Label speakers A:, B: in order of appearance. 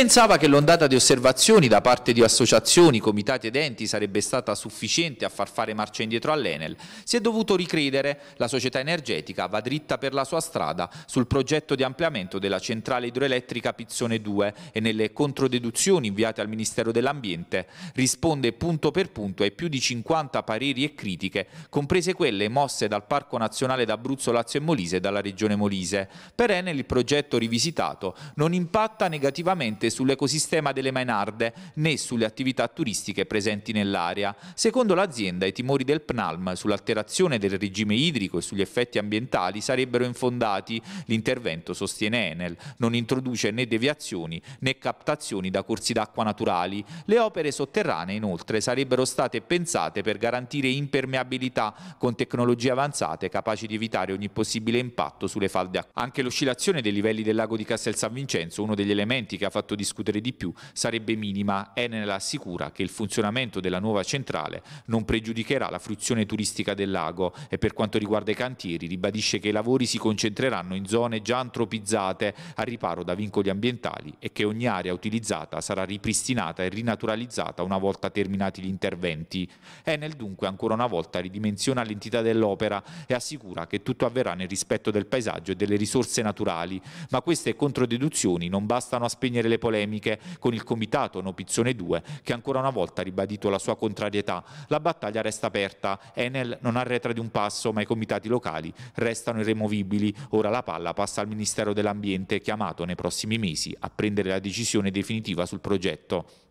A: pensava che l'ondata di osservazioni da parte di associazioni, comitati ed enti sarebbe stata sufficiente a far fare marcia indietro all'Enel, si è dovuto ricredere, la società energetica va dritta per la sua strada sul progetto di ampliamento della centrale idroelettrica Pizzone 2 e nelle controdeduzioni inviate al Ministero dell'Ambiente risponde punto per punto ai più di 50 pareri e critiche, comprese quelle mosse dal Parco Nazionale d'Abruzzo, Lazio e Molise e dalla Regione Molise. Per Enel il progetto rivisitato non impatta negativamente sull'ecosistema delle Mainarde né sulle attività turistiche presenti nell'area. Secondo l'azienda i timori del PNALM sull'alterazione del regime idrico e sugli effetti ambientali sarebbero infondati. L'intervento, sostiene Enel, non introduce né deviazioni né captazioni da corsi d'acqua naturali. Le opere sotterranee inoltre sarebbero state pensate per garantire impermeabilità con tecnologie avanzate capaci di evitare ogni possibile impatto sulle falde acquee. Anche l'oscillazione dei livelli del lago di Castel San Vincenzo, uno degli elementi che ha fatto fatto discutere di più sarebbe minima. Enel assicura che il funzionamento della nuova centrale non pregiudicherà la fruizione turistica del lago e per quanto riguarda i cantieri ribadisce che i lavori si concentreranno in zone già antropizzate a riparo da vincoli ambientali e che ogni area utilizzata sarà ripristinata e rinaturalizzata una volta terminati gli interventi. Enel dunque ancora una volta ridimensiona l'entità dell'opera e assicura che tutto avverrà nel rispetto del paesaggio e delle risorse naturali, ma queste controdeduzioni non bastano a spegnere le polemiche con il comitato Nopizzone 2 che ancora una volta ha ribadito la sua contrarietà. La battaglia resta aperta, Enel non arretra di un passo ma i comitati locali restano irremovibili. Ora la palla passa al Ministero dell'Ambiente chiamato nei prossimi mesi a prendere la decisione definitiva sul progetto.